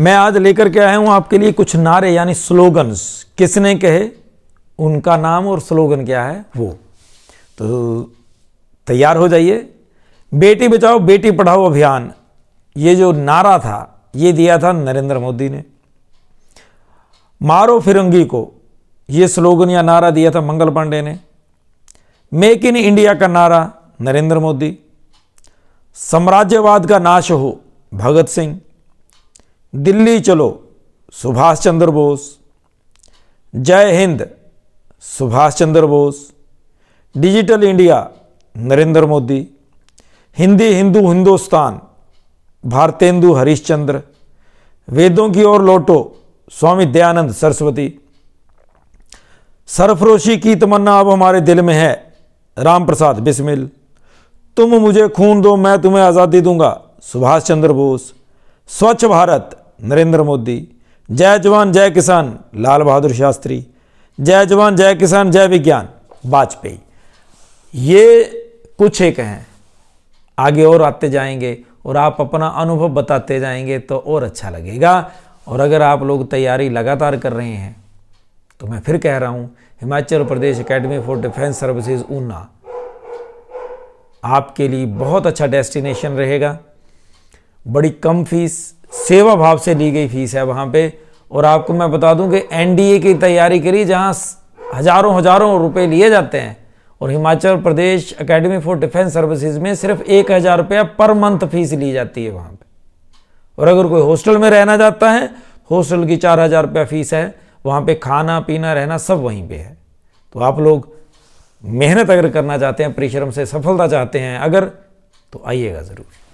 मैं आज लेकर के आया हूँ आपके लिए कुछ नारे यानी स्लोगन्स किसने कहे उनका नाम और स्लोगन क्या है वो तो तैयार हो जाइए बेटी बचाओ बेटी पढ़ाओ अभियान ये जो नारा था ये दिया था नरेंद्र मोदी ने मारो फिरंगी को ये स्लोगन या नारा दिया था मंगल पांडे ने मेक इन इंडिया का नारा नरेंद्र मोदी साम्राज्यवाद का नाश हो भगत सिंह दिल्ली चलो सुभाष चंद्र बोस जय हिंद सुभाष चंद्र बोस डिजिटल इंडिया नरेंद्र मोदी हिंदी हिंदू हिंदुस्तान भारतेंदु हरिश्चंद्र वेदों की ओर लौटो स्वामी दयानंद सरस्वती सरफरोशी की तमन्ना अब हमारे दिल में है राम प्रसाद बिस्मिल तुम मुझे खून दो मैं तुम्हें आज़ादी दूंगा सुभाष चंद्र बोस स्वच्छ भारत नरेंद्र मोदी जय जवान जय किसान लाल बहादुर शास्त्री जय जवान जय किसान जय विज्ञान वाजपेयी ये कुछ एक हैं आगे और आते जाएंगे और आप अपना अनुभव बताते जाएंगे तो और अच्छा लगेगा और अगर आप लोग तैयारी लगातार कर रहे हैं तो मैं फिर कह रहा हूं Himachal Pradesh academy for defence services Una आपके लिए बहुत अच्छा डेस्टिनेशन रहेगा बड़ी कम फीस सेवा भाव से ली गई फीस है वहाँ पे और आपको मैं बता दूं कि एनडीए की तैयारी करी जहाँ हजारों हजारों रुपए लिए जाते हैं और Himachal Pradesh academy for defence services में सिर्फ एक हज़ार रुपया पर मंथ फीस ली जाती है वहाँ पर और अगर कोई हॉस्टल में रहना चाहता है हॉस्टल की चार हज़ार रुपया फीस है वहाँ पे खाना पीना रहना सब वहीं पे है तो आप लोग मेहनत अगर करना चाहते हैं परिश्रम से सफलता चाहते हैं अगर तो आइएगा ज़रूर